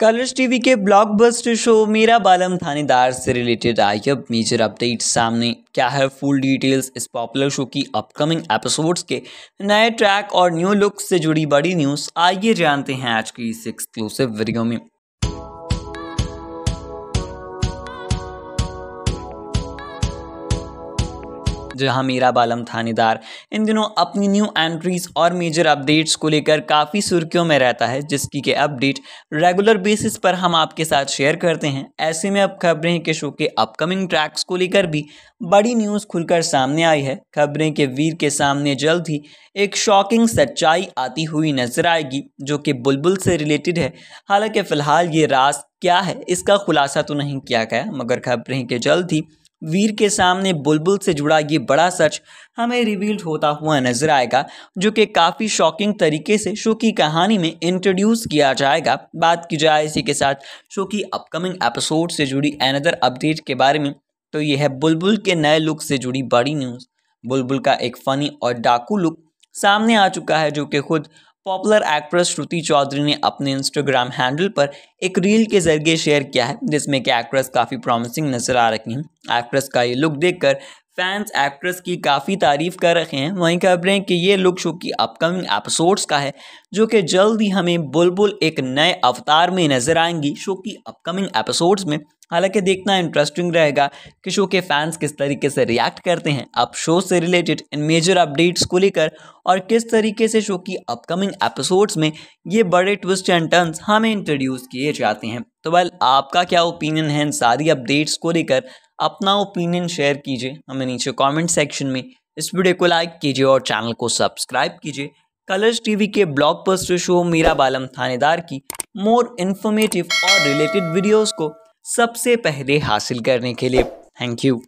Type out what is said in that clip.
colours TV के blockbuster show Mera Balam थानेदार से रिलेटेड आई अब मेजर अपडेट सामने क्या है फुल डिटेल्स इस पॉपुलर शो की अपकमिंग एपिसोड्स के नए ट्रैक और न्यू लुक से जुड़ी बड़ी न्यूज़ आइए जानते हैं आज की इस एक्सक्लूसिव वीडियो में जहां मीरा बालम थानेदार इन दिनों अपनी न्यू एंट्रीज और मेजर अपडेट्स को लेकर काफ़ी सुर्खियों में रहता है जिसकी के अपडेट रेगुलर बेसिस पर हम आपके साथ शेयर करते हैं ऐसे में अब खबरें के शो के अपकमिंग ट्रैक्स को लेकर भी बड़ी न्यूज़ खुलकर सामने आई है खबरें के वीर के सामने जल्द ही एक शॉकिंग सच्चाई आती हुई नजर आएगी जो कि बुलबुल से रिलेटेड है हालांकि फ़िलहाल ये रास क्या है इसका खुलासा तो नहीं किया गया मगर खबरें के जल्द ही वीर के सामने बुलबुल से जुड़ा ये बड़ा सच हमें रिवील्ड होता हुआ नजर आएगा जो कि काफ़ी शॉकिंग तरीके से शो की कहानी में इंट्रोड्यूस किया जाएगा बात की जाए इसी के साथ शो की अपकमिंग एपिसोड से जुड़ी अनदर अपडेट के बारे में तो यह है बुलबुल के नए लुक से जुड़ी बड़ी न्यूज़ बुलबुल का एक फ़नी और डाकू लुक सामने आ चुका है जो कि खुद पॉपुलर एक्ट्रेस श्रुति चौधरी ने अपने इंस्टाग्राम हैंडल पर एक रील के जरिए शेयर किया है जिसमें कि एक्ट्रेस काफ़ी प्रॉमिसिंग नजर आ रही हैं एक्ट्रेस का ये लुक देखकर फैंस एक्ट्रेस की काफ़ी तारीफ़ कर रखे हैं वहीं खबरें हैं कि ये लुक शो की अपकमिंग एपिसोड्स का है जो कि जल्द ही हमें बुलबुल एक नए अवतार में नजर आएंगी शो की अपकमिंग एपिसोड्स में हालांकि देखना इंटरेस्टिंग रहेगा कि शो के फैंस किस तरीके से रिएक्ट करते हैं अब शो से रिलेटेड इन मेजर अपडेट्स को लेकर और किस तरीके से शो की अपकमिंग एपिसोड्स में ये बड़े ट्विस्ट एंड टर्न्स हमें इंट्रोड्यूस किए जाते हैं तो वेल आपका क्या ओपिनियन है इन सारी अपडेट्स को लेकर अपना ओपिनियन शेयर कीजिए हमें नीचे कमेंट सेक्शन में इस वीडियो को लाइक कीजिए और चैनल को सब्सक्राइब कीजिए कलर्स टीवी के blockbuster show Mera Balam Thanedar की मोर इन्फॉर्मेटिव और रिलेटेड वीडियोस को सबसे पहले हासिल करने के लिए थैंक यू